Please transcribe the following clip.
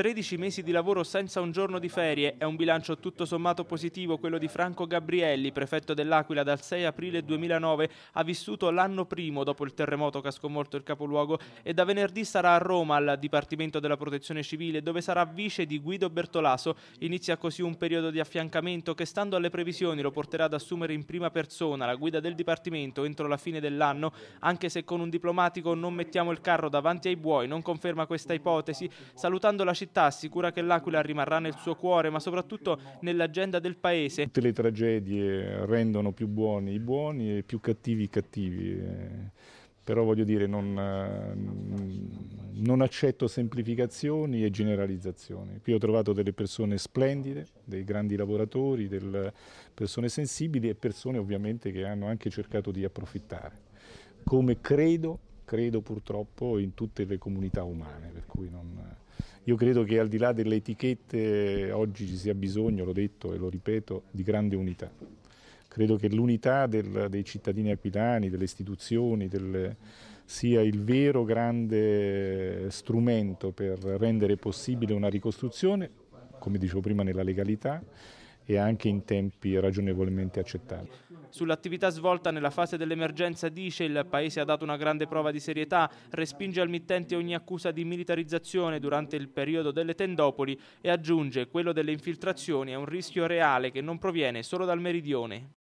13 mesi di lavoro senza un giorno di ferie è un bilancio tutto sommato positivo quello di Franco Gabrielli, prefetto dell'Aquila dal 6 aprile 2009, ha vissuto l'anno primo dopo il terremoto che ha sconvolto il capoluogo e da venerdì sarà a Roma al Dipartimento della Protezione Civile dove sarà vice di Guido Bertolaso. Inizia così un periodo di affiancamento che stando alle previsioni lo porterà ad assumere in prima persona la guida del Dipartimento entro la fine dell'anno, anche se con un diplomatico non mettiamo il carro davanti ai buoi, non conferma questa ipotesi, salutando la città città assicura che l'Aquila rimarrà nel suo cuore, ma soprattutto nell'agenda del paese. Tutte le tragedie rendono più buoni i buoni e più cattivi i cattivi. Eh. Però voglio dire, non, eh, non accetto semplificazioni e generalizzazioni. Qui ho trovato delle persone splendide, dei grandi lavoratori, delle persone sensibili e persone ovviamente che hanno anche cercato di approfittare. Come credo credo purtroppo in tutte le comunità umane, per cui non, io credo che al di là delle etichette oggi ci sia bisogno, l'ho detto e lo ripeto, di grande unità. Credo che l'unità del, dei cittadini aquilani, delle istituzioni, del, sia il vero grande strumento per rendere possibile una ricostruzione, come dicevo prima, nella legalità e anche in tempi ragionevolmente accettabili. Sull'attività svolta nella fase dell'emergenza dice il Paese ha dato una grande prova di serietà, respinge al mittente ogni accusa di militarizzazione durante il periodo delle tendopoli e aggiunge quello delle infiltrazioni è un rischio reale che non proviene solo dal meridione.